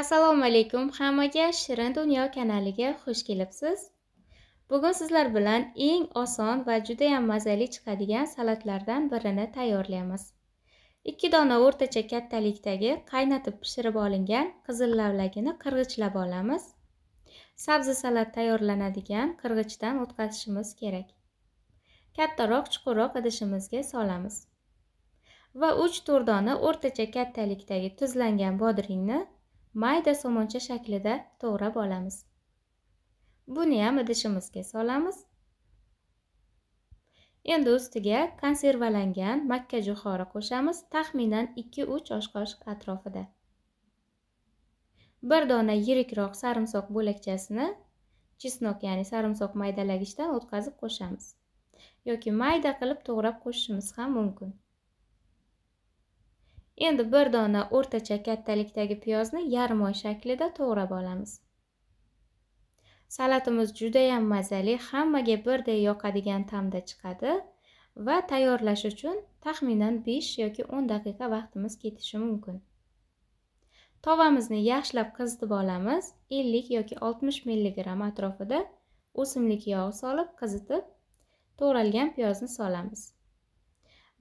assalomu alaykum hammaga shirin dunyo kanaliga xush kelibsiz bugun sizlar bilan eng oson va judayam mazali chiqadigan salatlardan birini tayyorlaymiz ikki dona o'rtacha kattalikdagi qaynatib pishirib olingan qizil lavlagini qirg'ichlab olamiz sabzi salat tayyorlanadigan qirg'ichdan o'tkazishimiz kerak kattaroq chuqurroq idishimizga solamiz va uch to'rt dona o'rtacha kattalikdagi tuzlangan bodringni mayda somoncha shaklida to'g'rab olamiz buni ham idishimizga solamiz endi ustiga konservalangan makka qo'shamiz taxminan 2-3 osh qoshiq atrofida bir dona yirikroq sarimsoq bo'lakchasini chesnok ya'ni sarimsoq maydalagichdan o'tkazib qo'shamiz yoki mayda qilib to'g'rab qo'shishimiz ham mumkin Endi bir dona o'rtacha kattalikdagi piyozni yarim oy shaklida to'g'rab olamiz. Salatimiz juda ham mazali, hammaga birdek yoqadigan ta'mda chiqadi va tayyorlash uchun taxminan 5 yoki 10 daqiqa vaqtimiz ketishi mumkin. Tovamizni yaxshilab qizitib olamiz. 50 yoki 60 mg atrofida o'simlik yog'i solib qizitib, to'g'ralgan piyozni solamiz.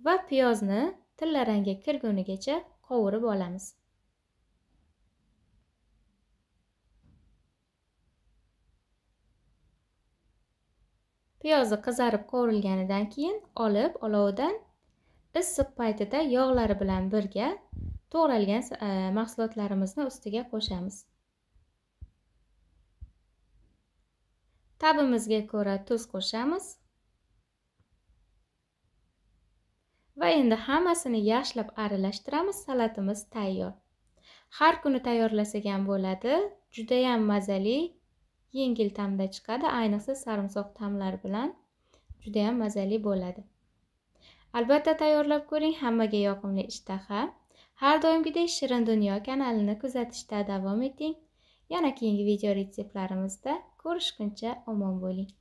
Va piyozni tilla rangga kirgunigacha qovurib olamiz Piyozni qizarib qovurilganidan keyin olib olovdan issiq paytida yog'lari bilan birga to'g'ralgan e, mahsulotlarimizni ustiga qo'shamiz tabimizga ko'ra tuz qo'shamiz va endi hammasini yaxshilab aralashtiramiz salatimiz tayyor har kuni tayyorlasak ham bo'ladi judayam mazali yengil ta'mda chiqadi ayniqsa sarimsoq ta'mlari bilan judayam mazali bo'ladi albatta tayyorlab ko'ring hammaga yoqimli ishtaha har doimgidek shirin dunyo kanalini kuzatishda davom eting yana keyingi video retseptlarimizda ko'rishguncha omon bo'ling